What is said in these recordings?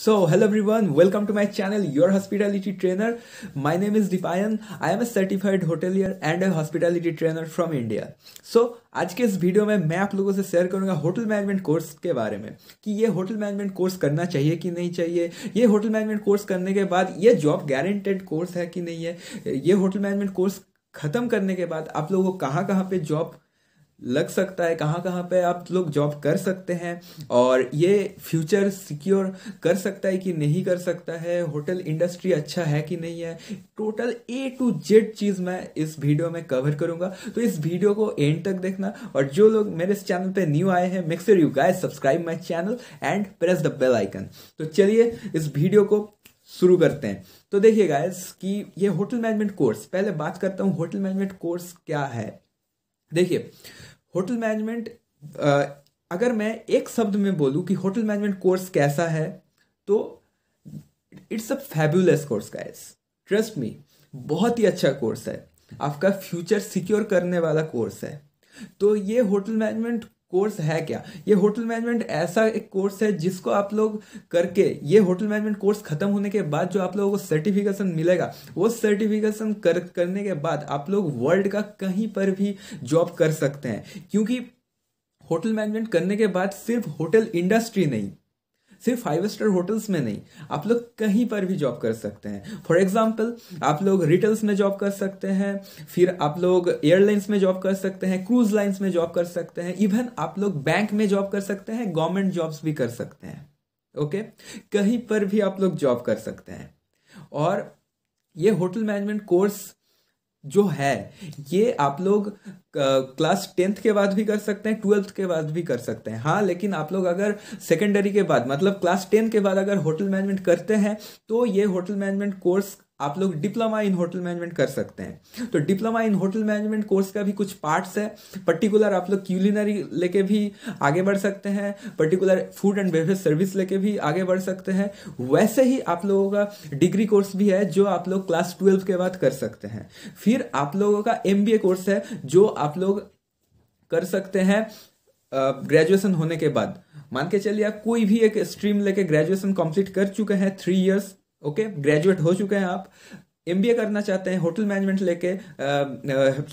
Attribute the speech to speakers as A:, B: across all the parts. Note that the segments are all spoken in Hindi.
A: So, hello everyone, welcome to my channel, your hospitality trainer. My name is Dipayan. I am a certified hotelier and a hospitality trainer from India. So, आज के इस वीडियो में मैं आप लोगों से शेयर करूंगा होटल मैनेजमेंट कोर्स के बारे में कि ये होटल मैनेजमेंट कोर्स करना चाहिए कि नहीं चाहिए ये होटल मैनेजमेंट कोर्स करने के बाद ये जॉब गारंटेड कोर्स है कि नहीं है ये होटल मैनेजमेंट कोर्स खत्म करने के बाद आप लोगों को कहाँ कहाँ पे जॉब लग सकता है कहाँ कहाँ पे आप लोग जॉब कर सकते हैं और ये फ्यूचर सिक्योर कर सकता है कि नहीं कर सकता है होटल इंडस्ट्री अच्छा है कि नहीं है टोटल ए टू जेड चीज़ मैं इस वीडियो में कवर करूँगा तो इस वीडियो को एंड तक देखना और जो लोग मेरे इस चैनल पे न्यू आए हैं make you guys subscribe my channel and press the bell icon तो चलिए इस वीडियो को शुरू करते हैं तो देखिए गाइस कि ये होटल मैनेजमेंट कोर्स पहले बात करता हूँ होटल मैनेजमेंट कोर्स क्या है देखिए होटल मैनेजमेंट अगर मैं एक शब्द में बोलूँ कि होटल मैनेजमेंट कोर्स कैसा है तो it's a fabulous course guys trust me बहुत ही अच्छा कोर्स है आपका फ्यूचर सिक्योर करने वाला कोर्स है तो ये होटल मैनेजमेंट कोर्स है क्या ये होटल मैनेजमेंट ऐसा एक कोर्स है जिसको आप लोग करके ये होटल मैनेजमेंट कोर्स खत्म होने के बाद जो आप लोगों को सर्टिफिकेशन मिलेगा वो सर्टिफिकेशन कर करने के बाद आप लोग वर्ल्ड का कहीं पर भी जॉब कर सकते हैं क्योंकि होटल मैनेजमेंट करने के बाद सिर्फ होटल इंडस्ट्री नहीं सिर्फ फाइव स्टार होटल्स में नहीं आप लोग कहीं पर भी जॉब कर सकते हैं फॉर एग्जाम्पल आप लोग रिटेल्स में जॉब कर सकते हैं फिर आप लोग एयरलाइंस में जॉब कर सकते हैं क्रूज लाइन्स में जॉब कर सकते हैं इवन आप लोग बैंक में जॉब कर सकते हैं गवर्नमेंट जॉब्स भी कर सकते हैं ओके okay? कहीं पर भी आप लोग जॉब कर सकते हैं और ये होटल मैनेजमेंट कोर्स जो है ये आप लोग क्लास टेंथ के बाद भी कर सकते हैं ट्वेल्थ के बाद भी कर सकते हैं हाँ लेकिन आप लोग अगर सेकेंडरी के बाद मतलब क्लास टेन के बाद अगर होटल मैनेजमेंट करते हैं तो ये होटल मैनेजमेंट कोर्स आप लोग डिप्लोमा इन होटल मैनेजमेंट कर सकते हैं तो diploma in hotel management course का भी कुछ पार्ट्स है पर्टिकुलर आप लोग क्यूलिनरी लेके भी आगे बढ़ सकते हैं particular food and beverage service लेके भी आगे बढ़ सकते हैं वैसे ही आप लोगों का डिग्री कोर्स भी है जो आप लोग क्लास ट्वेल्व के बाद कर सकते हैं फिर आप लोगों का एम कोर्स है जो आप लोग कर सकते हैं ग्रेजुएशन होने के बाद मान के चलिए आप कोई भी एक स्ट्रीम लेके ग्रेजुएशन कंप्लीट कर चुके हैं थ्री इयर्स ओके ग्रेजुएट हो चुके हैं आप एम करना चाहते हैं होटल मैनेजमेंट लेके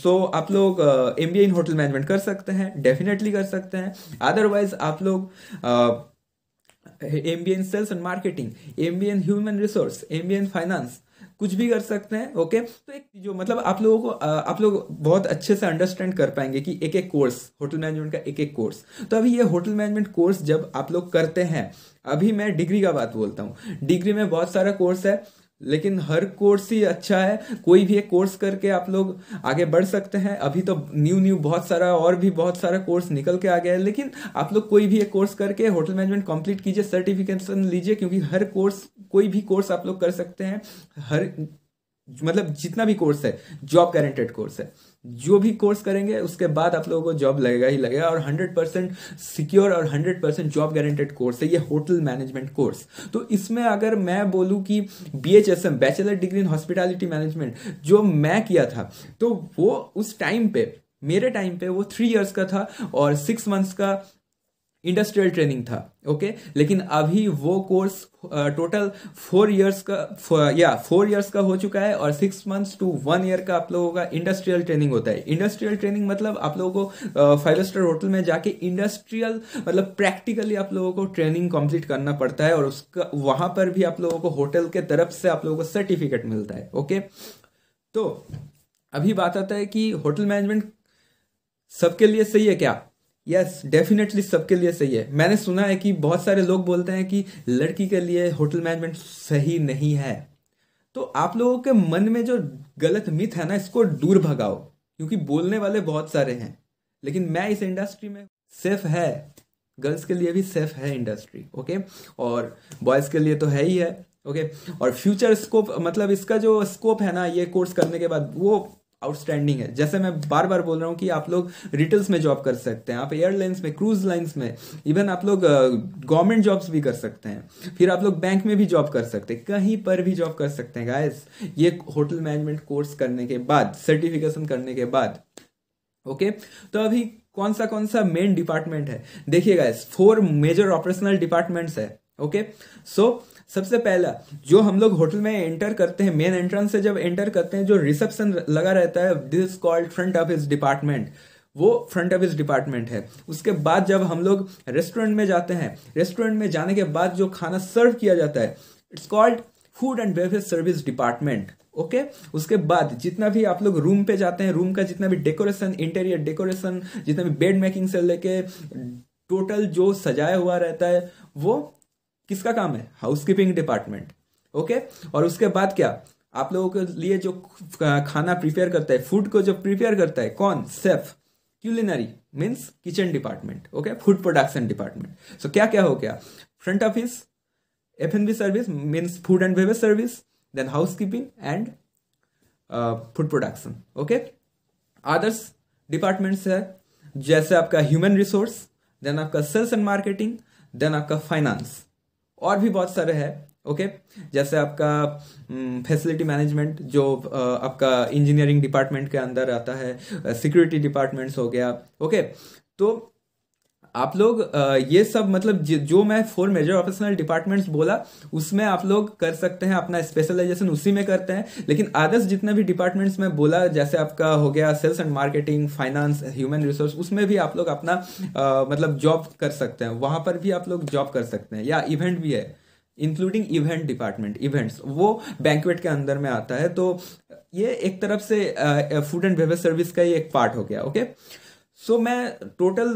A: सो आप लोग एम इन होटल मैनेजमेंट कर सकते हैं डेफिनेटली कर सकते हैं अदरवाइज आप लोग M B in sales and marketing M B in human resource M B in finance कुछ भी कर सकते हैं ओके तो एक जो मतलब आप लोगों को आप लोग बहुत अच्छे से अंडरस्टैंड कर पाएंगे कि एक एक कोर्स होटल मैनेजमेंट का एक एक कोर्स तो अभी ये होटल मैनेजमेंट कोर्स जब आप लोग करते हैं अभी मैं डिग्री का बात बोलता हूँ डिग्री में बहुत सारा कोर्स है लेकिन हर कोर्स ही अच्छा है कोई भी एक कोर्स करके आप लोग आगे बढ़ सकते हैं अभी तो न्यू न्यू बहुत सारा और भी बहुत सारा कोर्स निकल के आ गया है लेकिन आप लोग कोई भी एक कोर्स करके होटल मैनेजमेंट कंप्लीट कीजिए सर्टिफिकेशन लीजिए क्योंकि हर कोर्स कोई भी कोर्स आप लोग कर सकते हैं हर मतलब जितना भी कोर्स है जॉब गारंटेड कोर्स है जो भी कोर्स करेंगे उसके बाद आप लोगों को जॉब लगेगा ही लगेगा और 100 परसेंट सिक्योर और 100 परसेंट जॉब गारंटेड कोर्स है ये होटल मैनेजमेंट कोर्स तो इसमें अगर मैं बोलूं कि B H S M bachelor degree in hospitality management जो मैं किया था तो वो उस टाइम पे मेरे टाइम पे वो थ्री इयर्स का था और सिक्स मंथ्स का इंडस्ट्रियल ट्रेनिंग था ओके लेकिन अभी वो कोर्स टोटल फोर इयर्स का या फोर इयर्स का हो चुका है और six months to one year का आप लोगों का इंडस्ट्रियल ट्रेनिंग होता है इंडस्ट्रियल ट्रेनिंग मतलब आप लोगों को फाइव स्टार होटल में जाके इंडस्ट्रियल मतलब प्रैक्टिकली आप लोगों को ट्रेनिंग कंप्लीट करना पड़ता है और उसका वहां पर भी आप लोगों को होटल के तरफ से आप लोगों को सर्टिफिकेट मिलता है ओके तो अभी बात आता है कि होटल मैनेजमेंट सबके लिए सही है क्या यस डेफिनेटली सबके लिए सही है मैंने सुना है कि बहुत सारे लोग बोलते हैं कि लड़की के लिए होटल मैनेजमेंट सही नहीं है तो आप लोगों के मन में जो गलत मिथ है ना इसको दूर भगाओ क्योंकि बोलने वाले बहुत सारे हैं लेकिन मैं इस इंडस्ट्री में सेफ है गर्ल्स के लिए भी सेफ है इंडस्ट्री ओके और बॉयज़ के लिए तो है ही है ओके और फ्यूचर स्कोप मतलब इसका जो स्कोप है ना ये कोर्स करने के बाद वो आउटस्टैंडिंग है जैसे मैं बार बार बोल रहा हूँ कि आप लोग रिटेल्स में जॉब कर सकते हैं आप एयरलाइंस में क्रूज लाइंस में इवन आप लोग गवर्नमेंट जॉब्स भी कर सकते हैं फिर आप लोग बैंक में भी जॉब कर सकते हैं कहीं पर भी जॉब कर सकते हैं गाइस ये होटल मैनेजमेंट कोर्स करने के बाद सर्टिफिकेशन करने के बाद ओके तो अभी कौन सा कौन सा मेन डिपार्टमेंट है देखिए guys four major operational departments है ओके सो so, सबसे पहला जो हम लोग होटल में एंटर करते हैं मेन एंट्रेंस से जब एंटर करते हैं जो रिसेप्शन लगा रहता है this called front office department वो फ्रंट ऑफिस डिपार्टमेंट है उसके बाद जब हम लोग रेस्टोरेंट में जाते हैं रेस्टोरेंट में जाने के बाद जो खाना सर्व किया जाता है it's called food and beverage service department okay okay? उसके बाद जितना भी आप लोग रूम पे जाते हैं रूम का जितना भी डेकोरेशन इंटीरियर डेकोरेशन जितना भी बेड मेकिंग से लेके टोटल जो सजाया हुआ रहता है वो किसका काम है हाउसकीपिंग डिपार्टमेंट ओके और उसके बाद क्या आप लोगों के लिए जो खाना प्रिपेयर करता है फूड को जो प्रिपेयर करता है कौन chef culinary means kitchen department okay food production department so क्या क्या हो गया front office F N B service means food and beverage service then housekeeping and food production okay others departments है जैसे आपका ह्यूमन रिसोर्स देन आपका सेल्स एंड मार्केटिंग देन आपका फाइनेंस और भी बहुत सारे हैं ओके जैसे आपका फैसिलिटी हम्म, मैनेजमेंट जो आपका इंजीनियरिंग डिपार्टमेंट के अंदर आता है सिक्योरिटी डिपार्टमेंट्स हो गया ओके तो आप लोग ये सब मतलब जो मैं फोर मेजर ऑपरेशनल डिपार्टमेंट्स बोला उसमें आप लोग कर सकते हैं अपना स्पेशलाइजेशन उसी में करते हैं लेकिन आदर्श जितने भी डिपार्टमेंट्स में बोला जैसे आपका हो गया sales and marketing finance human resource उसमें भी आप लोग अपना आ, मतलब जॉब कर सकते हैं वहाँ पर भी आप लोग जॉब कर सकते हैं या इवेंट भी है इंक्लूडिंग इवेंट डिपार्टमेंट इवेंट्स वो बैंकवेट के अंदर में आता है तो ये एक तरफ से फूड एंड बेवरेज सर्विस का ही एक पार्ट हो गया ओके सो so, मैं टोटल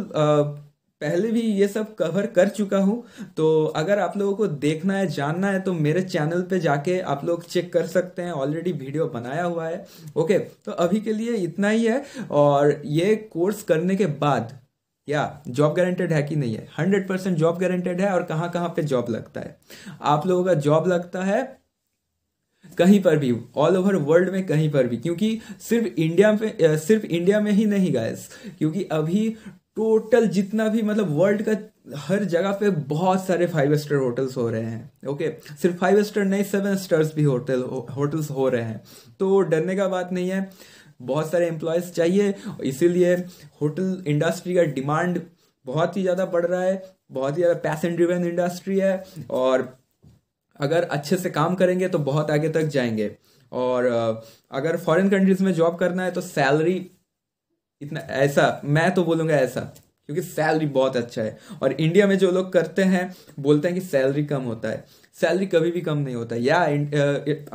A: पहले भी ये सब कवर कर चुका हूँ तो अगर आप लोगों को देखना है जानना है तो मेरे चैनल पे जाके आप लोग चेक कर सकते हैं ऑलरेडी वीडियो बनाया हुआ है ओके तो अभी के लिए इतना ही है और ये कोर्स करने के बाद या जॉब गारंटेड है कि नहीं है हंड्रेड परसेंट जॉब गारंटेड है और कहाँ कहाँ पे जॉब लगता है आप लोगों का जॉब लगता है कहीं पर भी ऑल ओवर वर्ल्ड में कहीं पर भी क्योंकि सिर्फ इंडिया में सिर्फ इंडिया में ही नहीं गाइस क्योंकि अभी टोटल जितना भी मतलब वर्ल्ड का हर जगह पे बहुत सारे फाइव स्टार होटल्स हो रहे हैं ओके सिर्फ फाइव स्टार नहीं सेवन स्टार्स भी होटल होटल्स हो रहे हैं तो डरने का बात नहीं है बहुत सारे एम्प्लॉयज़ चाहिए इसीलिए होटल इंडस्ट्री का डिमांड बहुत ही ज़्यादा बढ़ रहा है बहुत ही ज़्यादा पैसन ड्रिवेन इंडस्ट्री है और अगर अच्छे से काम करेंगे तो बहुत आगे तक जाएंगे और अगर फॉरेन कंट्रीज़ में जॉब करना है तो सैलरी इतना ऐसा मैं तो बोलूँगा ऐसा क्योंकि सैलरी बहुत अच्छा है और इंडिया में जो लोग करते हैं बोलते हैं कि सैलरी कम होता है सैलरी कभी भी कम नहीं होता है या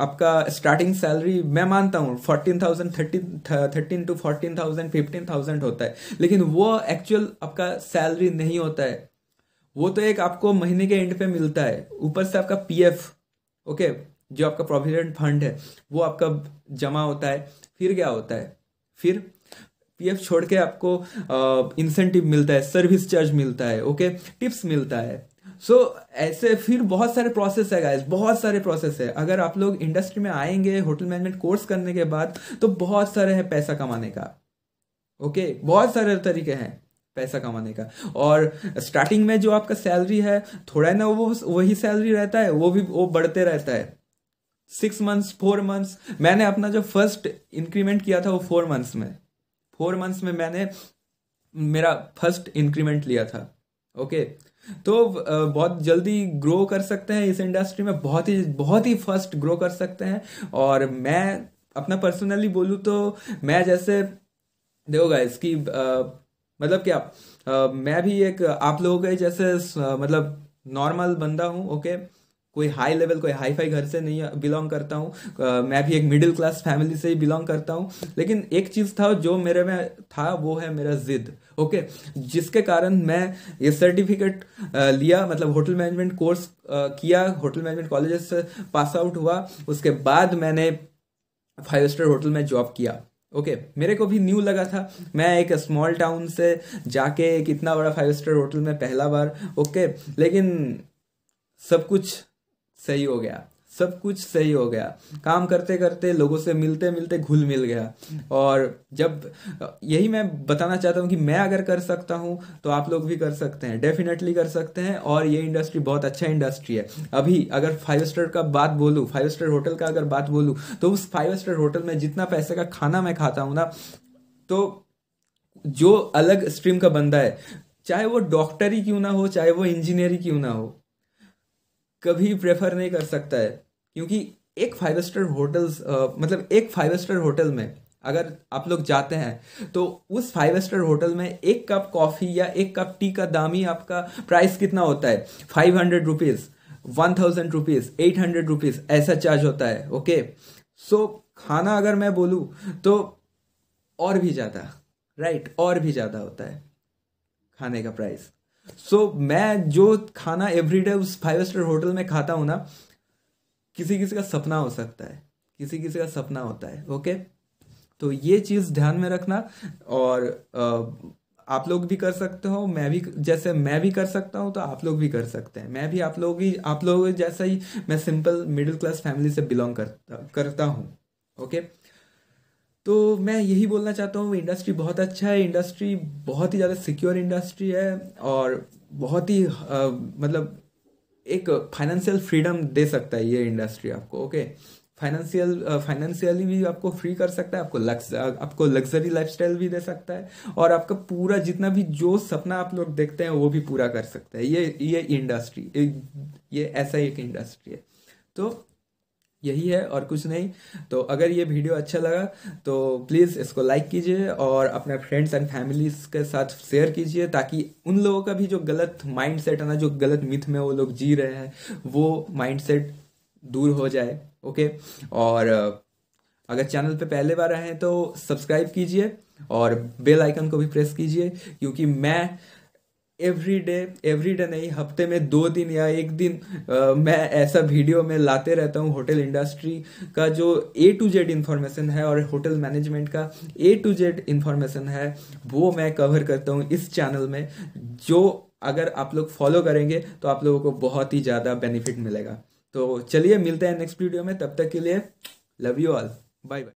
A: आपका स्टार्टिंग सैलरी मैं मानता हूँ fourteen thousand thirteen thirteen to fourteen thousand fifteen thousand होता है लेकिन वो एक्चुअल आपका सैलरी नहीं होता है वो तो एक आपको महीने के एंड पे मिलता है ऊपर से आपका पी एफ ओके जो आपका प्रोविडेंट फंड है वो आपका जमा होता है फिर क्या होता है फिर पीएफ छोड़ के आपको इंसेंटिव मिलता है सर्विस चार्ज मिलता है ओके टिप्स मिलता है सो so, ऐसे फिर बहुत सारे प्रोसेस है गाइस बहुत सारे प्रोसेस है अगर आप लोग इंडस्ट्री में आएंगे होटल मैनेजमेंट कोर्स करने के बाद तो बहुत सारे हैं पैसा कमाने का ओके okay? बहुत सारे तरीके हैं पैसा कमाने का और स्टार्टिंग में जो आपका सैलरी है थोड़ा ना वो वही सैलरी रहता है वो भी वो बढ़ते रहता है सिक्स मंथ्स फोर मंथ्स मैंने अपना जो फर्स्ट इंक्रीमेंट किया था वो फोर मंथ्स में फोर मंथ्स में मैंने मेरा फर्स्ट इंक्रीमेंट लिया था ओके तो बहुत जल्दी ग्रो कर सकते हैं इस इंडस्ट्री में बहुत ही बहुत ही फर्स्ट ग्रो कर सकते हैं और मैं अपना पर्सनली बोलूँ तो मैं जैसे देखो गाइस कि मतलब क्या मैं भी एक आप लोगों के जैसे मतलब नॉर्मल बंदा हूँ ओके कोई हाई लेवल कोई हाई फाई घर से नहीं बिलोंग uh, करता हूँ uh, मैं भी एक मिडिल क्लास फैमिली से ही बिलोंग करता हूँ लेकिन एक चीज़ था जो मेरे में था वो है मेरा जिद ओके जिसके कारण मैं ये सर्टिफिकेट uh, लिया मतलब होटल मैनेजमेंट कोर्स किया होटल मैनेजमेंट कॉलेज से पास आउट हुआ उसके बाद मैंने फाइव स्टार होटल में जॉब किया ओके okay, मेरे को भी न्यू लगा था मैं एक स्मॉल टाउन से जाके एक इतना बड़ा फाइव स्टार होटल में पहला बार ओके okay, लेकिन सब कुछ सही हो गया सब कुछ सही हो गया काम करते करते लोगों से मिलते मिलते घुल मिल गया और जब यही मैं बताना चाहता हूँ कि मैं अगर कर सकता हूँ तो आप लोग भी कर सकते हैं डेफिनेटली कर सकते हैं और ये इंडस्ट्री बहुत अच्छा इंडस्ट्री है अभी अगर फाइव स्टार का बात बोलूँ फाइव स्टार होटल का अगर बात बोलूँ तो उस फाइव स्टार होटल में जितना पैसे का खाना मैं खाता हूँ ना तो जो अलग स्ट्रीम का बंदा है चाहे वो डॉक्टर ही क्यों ना हो चाहे वो इंजीनियर ही क्यों ना हो कभी प्रेफर नहीं कर सकता है क्योंकि एक फाइव स्टार होटल्स मतलब एक फाइव स्टार होटल में अगर आप लोग जाते हैं तो उस फाइव स्टार होटल में एक कप कॉफ़ी या एक कप टी का दाम ही आपका प्राइस कितना होता है five hundred rupees one thousand rupees eight hundred rupees ऐसा चार्ज होता है ओके सो so, खाना अगर मैं बोलूँ तो और भी ज़्यादा राइट और भी ज़्यादा होता है खाने का प्राइस सो so, मैं जो खाना एवरीडे उस फाइव स्टार होटल में खाता हूँ ना किसी किसी का सपना हो सकता है किसी किसी का सपना होता है ओके तो ये चीज़ ध्यान में रखना और आप लोग भी कर सकते हो मैं भी जैसे मैं भी कर सकता हूँ तो आप लोग भी कर सकते हैं मैं भी आप लोग ही आप लोग जैसा ही मैं सिंपल मिडिल क्लास फैमिली से बिलोंग करता करता हूँ ओके तो मैं यही बोलना चाहता हूँ इंडस्ट्री बहुत अच्छा है इंडस्ट्री बहुत ही ज़्यादा सिक्योर इंडस्ट्री है और बहुत ही आ, मतलब एक फाइनेंशियल फ्रीडम दे सकता है ये इंडस्ट्री आपको ओके फाइनेंशियल फाइनेंशियली भी आपको फ्री कर सकता है आपको लक्स आपको लग्जरी लाइफस्टाइल भी दे सकता है और आपका पूरा जितना भी जो सपना आप लोग देखते हैं वो भी पूरा कर सकता है ये ये इंडस्ट्री ये ऐसा एक इंडस्ट्री है तो यही है और कुछ नहीं तो अगर ये वीडियो अच्छा लगा तो प्लीज़ इसको लाइक कीजिए और अपने फ्रेंड्स एंड फैमिलीज के साथ शेयर कीजिए ताकि उन लोगों का भी जो गलत माइंड सेट है ना जो गलत मिथ में वो लोग जी रहे हैं वो माइंड सेट दूर हो जाए ओके और अगर चैनल पे पहले बार आए हैं तो सब्सक्राइब कीजिए और बेल आइकन को भी प्रेस कीजिए क्योंकि मैं एवरी डे एवरी डे नहीं हफ्ते में दो दिन या एक दिन आ, मैं ऐसा वीडियो में लाते रहता हूँ होटल इंडस्ट्री का जो ए टू जेड इन्फॉर्मेशन है और होटल मैनेजमेंट का ए टू जेड इन्फॉर्मेशन है वो मैं कवर करता हूँ इस चैनल में जो अगर आप लोग फॉलो करेंगे तो आप लोगों को बहुत ही ज़्यादा बेनिफिट मिलेगा तो चलिए मिलते हैं नेक्स्ट वीडियो में तब तक के लिए love you all bye bye